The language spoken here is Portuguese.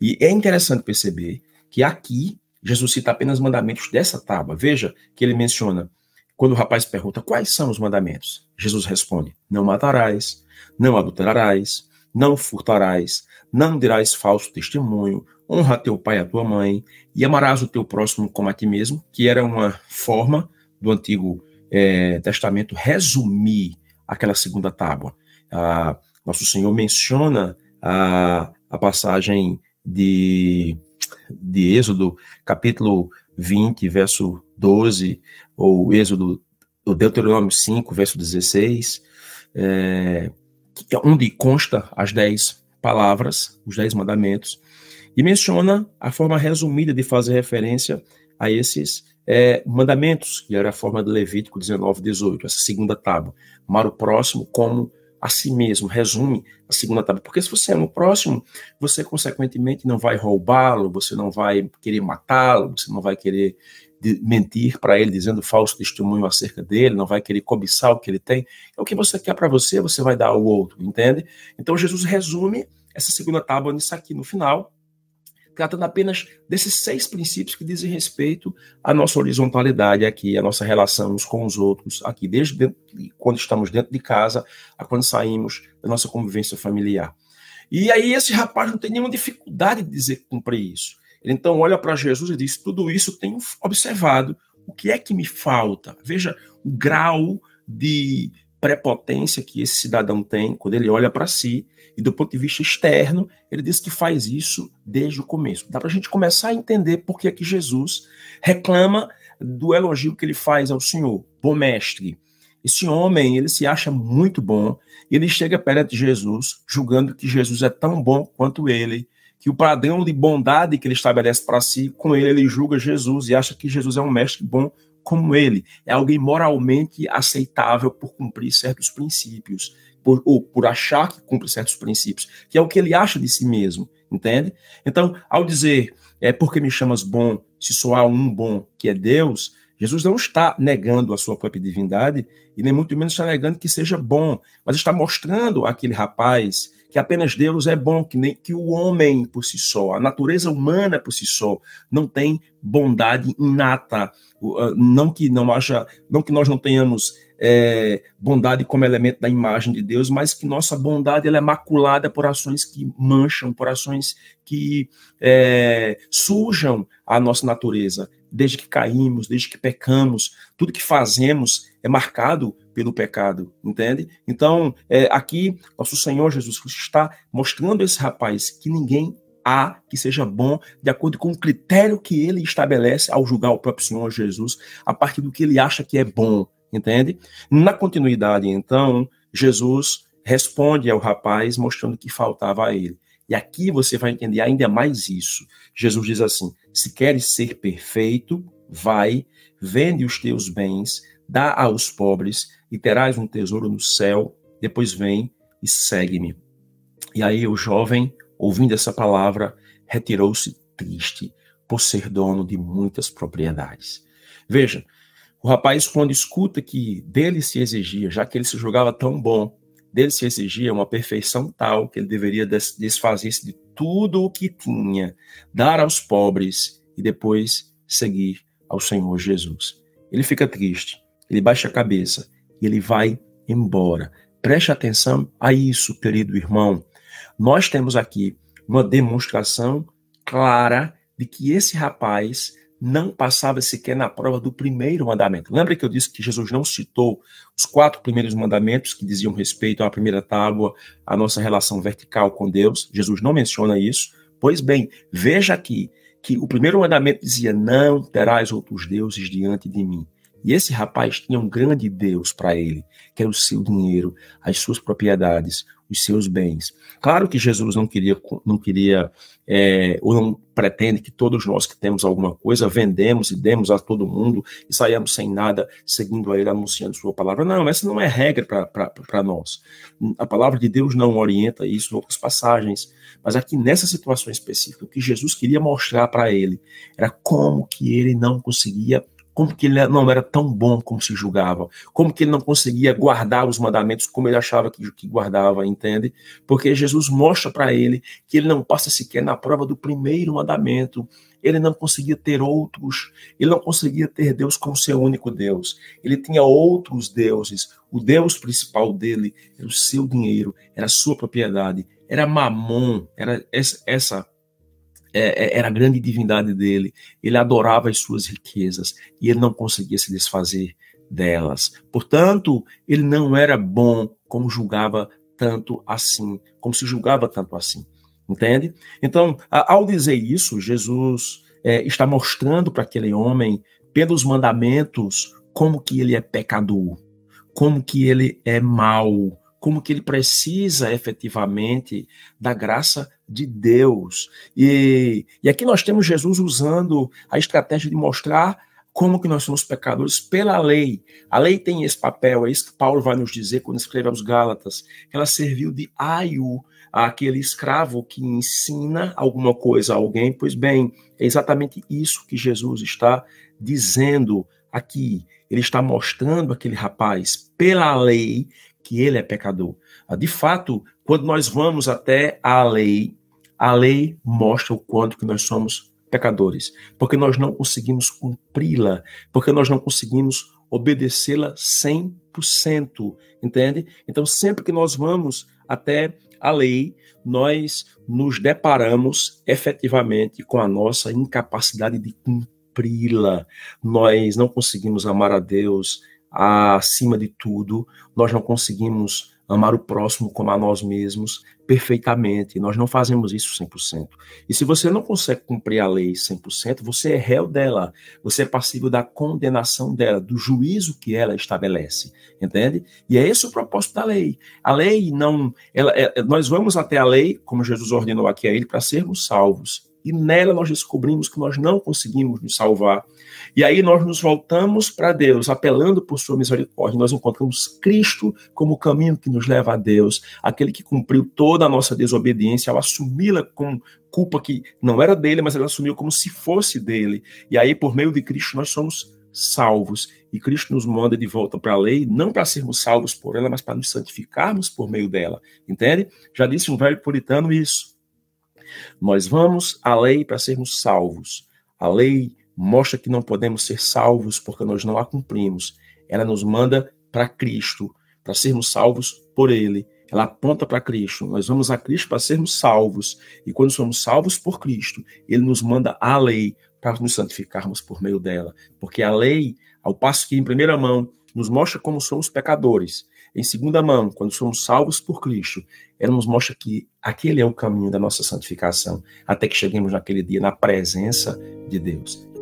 E é interessante perceber que aqui Jesus cita apenas mandamentos dessa tábua. Veja que ele menciona, quando o rapaz pergunta quais são os mandamentos, Jesus responde: Não matarás, não adulterarás, não furtarás, não dirás falso testemunho, honra teu pai e a tua mãe, e amarás o teu próximo como a ti mesmo, que era uma forma do Antigo é, Testamento resumir aquela segunda tábua. Ah, Nosso Senhor menciona a, a passagem de, de Êxodo, capítulo 20, verso 12, ou Êxodo, o Deuteronômio 5, verso 16, é, é, onde consta as dez palavras, os dez mandamentos, e menciona a forma resumida de fazer referência a esses é, mandamentos, que era a forma do Levítico 19, 18, essa segunda tábua. Amar o próximo como a si mesmo, resume a segunda tábua Porque se você é no próximo, você consequentemente não vai roubá-lo, você não vai querer matá-lo, você não vai querer mentir para ele dizendo falso testemunho acerca dele, não vai querer cobiçar o que ele tem. É o que você quer para você, você vai dar ao outro, entende? Então Jesus resume essa segunda tábua nisso aqui no final, tratando apenas desses seis princípios que dizem respeito à nossa horizontalidade aqui, à nossa relação uns com os outros aqui, desde dentro, quando estamos dentro de casa, a quando saímos da nossa convivência familiar. E aí esse rapaz não tem nenhuma dificuldade de dizer cumprir isso. Ele então olha para Jesus e diz: tudo isso tenho observado. O que é que me falta? Veja o grau de prepotência que esse cidadão tem quando ele olha para si e do ponto de vista externo, ele diz que faz isso desde o começo. Dá para a gente começar a entender por que, é que Jesus reclama do elogio que ele faz ao Senhor, bom mestre. Esse homem, ele se acha muito bom e ele chega perto de Jesus, julgando que Jesus é tão bom quanto ele, que o padrão de bondade que ele estabelece para si, com ele ele julga Jesus e acha que Jesus é um mestre bom como ele, é alguém moralmente aceitável por cumprir certos princípios, por, ou por achar que cumpre certos princípios, que é o que ele acha de si mesmo, entende? Então, ao dizer, é porque me chamas bom, se só há um bom, que é Deus, Jesus não está negando a sua própria divindade, e nem muito menos está negando que seja bom, mas está mostrando aquele rapaz que apenas Deus é bom, que, nem, que o homem por si só, a natureza humana por si só, não tem bondade inata. Ah, não que não haja, não que nós não tenhamos é, bondade como elemento da imagem de Deus, mas que nossa bondade ela é maculada por ações que mancham, por ações que é, sujam a nossa natureza. Desde que caímos, desde que pecamos, tudo que fazemos é marcado pelo pecado, entende? Então, é, aqui, nosso Senhor Jesus Cristo está mostrando a esse rapaz que ninguém há que seja bom de acordo com o critério que ele estabelece ao julgar o próprio Senhor Jesus, a partir do que ele acha que é bom, entende? Na continuidade, então, Jesus responde ao rapaz mostrando que faltava a ele. E aqui você vai entender ainda mais isso. Jesus diz assim: Se queres ser perfeito, vai, vende os teus bens, dá aos pobres e terás um tesouro no céu. Depois vem e segue-me. E aí o jovem, ouvindo essa palavra, retirou-se triste por ser dono de muitas propriedades. Veja, o rapaz, quando escuta que dele se exigia, já que ele se julgava tão bom, dele se exigia uma perfeição tal que ele deveria desfazer-se de tudo o que tinha, dar aos pobres e depois seguir ao Senhor Jesus. Ele fica triste ele baixa a cabeça e ele vai embora. Preste atenção a isso, querido irmão. Nós temos aqui uma demonstração clara de que esse rapaz não passava sequer na prova do primeiro mandamento. Lembra que eu disse que Jesus não citou os quatro primeiros mandamentos que diziam respeito à primeira tábua, à nossa relação vertical com Deus? Jesus não menciona isso. Pois bem, veja aqui que o primeiro mandamento dizia: Não terás outros deuses diante de mim. E esse rapaz tinha um grande Deus para ele, que era o seu dinheiro, as suas propriedades, os seus bens. Claro que Jesus não queria, não queria é, ou não pretende que todos nós que temos alguma coisa vendemos e demos a todo mundo e saímos sem nada, seguindo a Ele, anunciando Sua palavra. Não, essa não é regra para nós. A palavra de Deus não orienta isso em outras passagens. Mas aqui nessa situação específica, o que Jesus queria mostrar para ele era como que ele não conseguia como que ele não era tão bom como se julgava, como que ele não conseguia guardar os mandamentos como ele achava que, que guardava, entende? Porque Jesus mostra para ele que ele não passa sequer na prova do primeiro mandamento, ele não conseguia ter outros, ele não conseguia ter Deus como seu único Deus, ele tinha outros deuses, o Deus principal dele era o seu dinheiro, era a sua propriedade, era mamon, era essa, essa é, é, era a grande divindade dele, ele adorava as suas riquezas e ele não conseguia se desfazer delas. Portanto, ele não era bom como julgava tanto assim, como se julgava tanto assim. Entende? Então, ao dizer isso, Jesus é, está mostrando para aquele homem, pelos mandamentos, como que ele é pecador, como que ele é mau, como que ele precisa efetivamente da graça de Deus. E, e aqui nós temos Jesus usando a estratégia de mostrar como que nós somos pecadores pela lei. A lei tem esse papel, é isso que Paulo vai nos dizer quando escreve aos Gálatas. Ela serviu de aio àquele escravo que ensina alguma coisa a alguém. Pois bem, é exatamente isso que Jesus está dizendo aqui. Ele está mostrando aquele rapaz pela lei que ele é pecador. Ah, de fato, quando nós vamos até a lei, a lei mostra o quanto que nós somos pecadores, porque nós não conseguimos cumpri-la, porque nós não conseguimos obedecê-la 100%, entende? Então, sempre que nós vamos até a lei, nós nos deparamos efetivamente com a nossa incapacidade de cumpri-la. Nós não conseguimos amar a Deus acima de tudo, nós não conseguimos amar o próximo como a nós mesmos perfeitamente. Nós não fazemos isso 100%. E se você não consegue cumprir a lei 100%, você é réu dela, você é passível da condenação dela, do juízo que ela estabelece, entende? E é esse o propósito da lei. A lei não, ela, é, nós vamos até a lei, como Jesus ordenou aqui a ele, para sermos salvos e nela nós descobrimos que nós não conseguimos nos salvar. E aí nós nos voltamos para Deus, apelando por sua misericórdia. Nós encontramos Cristo como o caminho que nos leva a Deus, aquele que cumpriu toda a nossa desobediência ao assumi-la com culpa que não era dele, mas ele assumiu como se fosse dele. E aí, por meio de Cristo, nós somos salvos. E Cristo nos manda de volta para a lei, não para sermos salvos por ela, mas para nos santificarmos por meio dela. Entende? Já disse um velho puritano isso. Nós vamos à lei para sermos salvos. A lei mostra que não podemos ser salvos porque nós não a cumprimos. Ela nos manda para Cristo, para sermos salvos por Ele. Ela aponta para Cristo. Nós vamos a Cristo para sermos salvos. E quando somos salvos por Cristo, Ele nos manda a lei para nos santificarmos por meio dela. Porque a lei, ao passo que em primeira mão nos mostra como somos pecadores. Em segunda mão, quando somos salvos por Cristo, ela nos mostra que aquele é o caminho da nossa santificação, até que cheguemos naquele dia na presença de Deus.